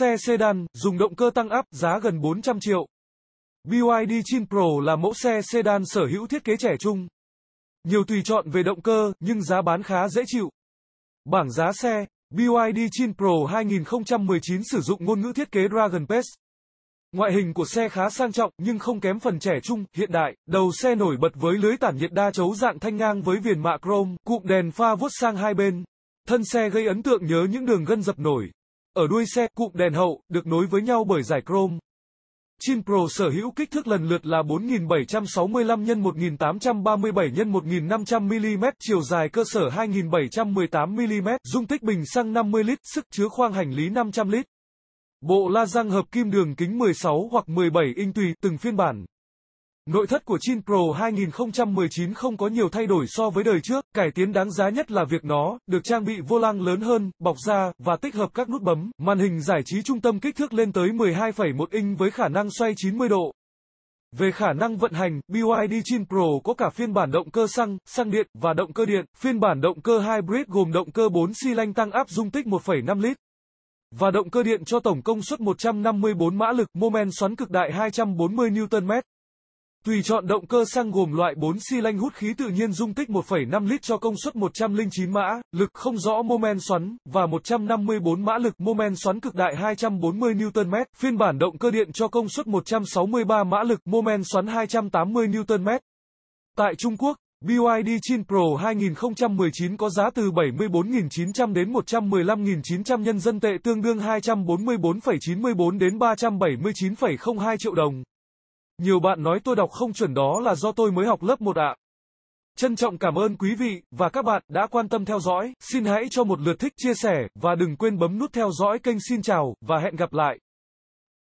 xe sedan, dùng động cơ tăng áp, giá gần 400 triệu. BYD Chin Pro là mẫu xe sedan sở hữu thiết kế trẻ trung. Nhiều tùy chọn về động cơ, nhưng giá bán khá dễ chịu. Bảng giá xe, BYD Chin Pro 2019 sử dụng ngôn ngữ thiết kế Dragon Pace. Ngoại hình của xe khá sang trọng nhưng không kém phần trẻ trung, hiện đại, đầu xe nổi bật với lưới tản nhiệt đa chấu dạng thanh ngang với viền mạ chrome, cụm đèn pha vuốt sang hai bên. Thân xe gây ấn tượng nhớ những đường gân dập nổi, ở đuôi xe, cụm đèn hậu được nối với nhau bởi giải chrome. Chin Pro sở hữu kích thước lần lượt là 4765 x 1837 x 1500 mm, chiều dài cơ sở 2718 mm, dung tích bình xăng 50 lít, sức chứa khoang hành lý 500 lít. Bộ la răng hợp kim đường kính 16 hoặc 17 inch tùy từng phiên bản. Nội thất của Chin Pro 2019 không có nhiều thay đổi so với đời trước, cải tiến đáng giá nhất là việc nó được trang bị vô lăng lớn hơn, bọc da và tích hợp các nút bấm, màn hình giải trí trung tâm kích thước lên tới 12,1 inch với khả năng xoay 90 độ. Về khả năng vận hành, BYD Chin Pro có cả phiên bản động cơ xăng, xăng điện và động cơ điện. Phiên bản động cơ hybrid gồm động cơ 4 xi lanh tăng áp dung tích 1,5 lít và động cơ điện cho tổng công suất 154 mã lực, mô men xoắn cực đại 240 Nm. Tùy chọn động cơ xăng gồm loại 4 xi lanh hút khí tự nhiên dung tích 1,5 lít cho công suất 109 mã, lực không rõ momen xoắn, và 154 mã lực momen xoắn cực đại 240 Nm. Phiên bản động cơ điện cho công suất 163 mã lực momen xoắn 280 Nm. Tại Trung Quốc, BYD Chin Pro 2019 có giá từ 74.900 đến 115.900 nhân dân tệ tương đương 244,94 đến 379,02 triệu đồng. Nhiều bạn nói tôi đọc không chuẩn đó là do tôi mới học lớp 1 ạ. À. Trân trọng cảm ơn quý vị và các bạn đã quan tâm theo dõi, xin hãy cho một lượt thích, chia sẻ, và đừng quên bấm nút theo dõi kênh xin chào, và hẹn gặp lại.